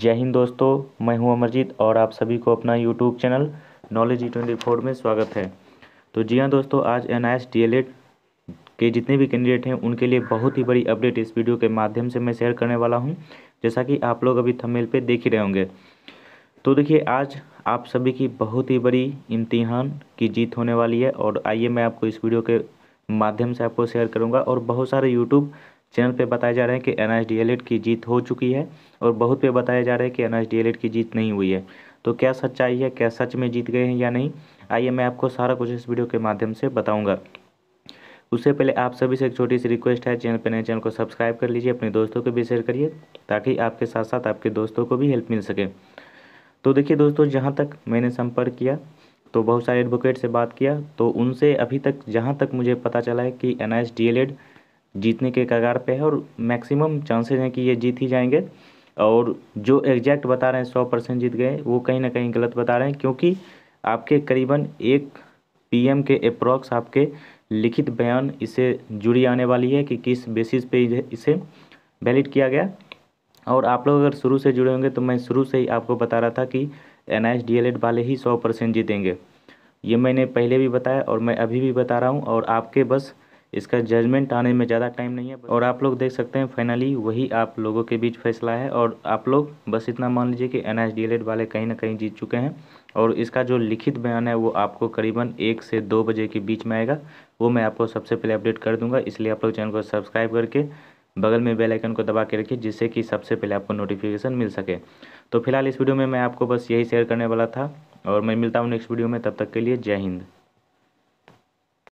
जय हिंद दोस्तों मैं हूं अमरजीत और आप सभी को अपना YouTube channel knowledge E twenty four में स्वागत है तो जी हाँ दोस्तों आज N I S D L ed के जितने भी कैंडिडेट हैं उनके लिए बहुत ही बड़ी अपडेट इस वीडियो के माध्यम से मैं शेयर करने वाला हूँ जैसा कि आप लोग अभी थमेल पर देख ही रहे होंगे तो देखिए आज आप सभी की बहुत ही बड़ी इम्तिहान की जीत होने वाली है और आइए मैं आपको इस वीडियो के माध्यम से आपको शेयर करूँगा और बहुत सारे यूट्यूब चैनल पे बताया जा रहा है कि एन की जीत हो चुकी है और बहुत पे बताया जा रहा है कि एन की जीत नहीं हुई है तो क्या सच्चाई है क्या सच में जीत गए हैं या नहीं आइए मैं आपको सारा कुछ इस वीडियो के माध्यम से बताऊँगा उससे पहले आप सभी से एक छोटी सी रिक्वेस्ट है चैनल पर नए चैनल को सब्सक्राइब कर लीजिए अपने दोस्तों को भी शेयर करिए ताकि आपके साथ साथ आपके दोस्तों को भी हेल्प मिल सके तो देखिए दोस्तों जहाँ तक मैंने संपर्क किया तो बहुत सारे एडवोकेट से बात किया तो उनसे अभी तक जहाँ तक मुझे पता चला है कि N I S D L ed जीतने के कगार पे है और मैक्सिमम चांसेस हैं कि ये जीत ही जाएंगे और जो एग्जैक्ट बता रहे हैं सौ परसेंट जीत गए वो कहीं ना कहीं गलत बता रहे हैं क्योंकि आपके करीबन एक पीएम के अप्रॉक्स आपके लिखित बयान इसे जुड़ी आने वाली है कि किस बेसिस पे इसे वैलिड किया गया और आप लोग अगर शुरू से जुड़े होंगे तो मैं शुरू से ही आपको बता रहा था कि N S D L ed वाले ही सौ परसेंट जीतेंगे ये मैंने पहले भी बताया और मैं अभी भी बता रहा हूँ और आपके बस इसका जजमेंट आने में ज़्यादा टाइम नहीं है और आप लोग देख सकते हैं फाइनली वही आप लोगों के बीच फैसला है और आप लोग बस इतना मान लीजिए कि एन e वाले कहीं ना कहीं जीत चुके हैं और इसका जो लिखित बयान है वो आपको करीबन एक से दो बजे के बीच में आएगा वो मैं आपको सबसे पहले अपडेट कर दूंगा इसलिए आप लोग चैनल को सब्सक्राइब करके बगल में बेल आइकन को दबा के रखिए जिससे कि सबसे पहले आपको नोटिफिकेशन मिल सके तो फिलहाल इस वीडियो में मैं आपको बस यही शेयर करने वाला था और मैं मिलता हूँ नेक्स्ट वीडियो में तब तक के लिए जय हिंद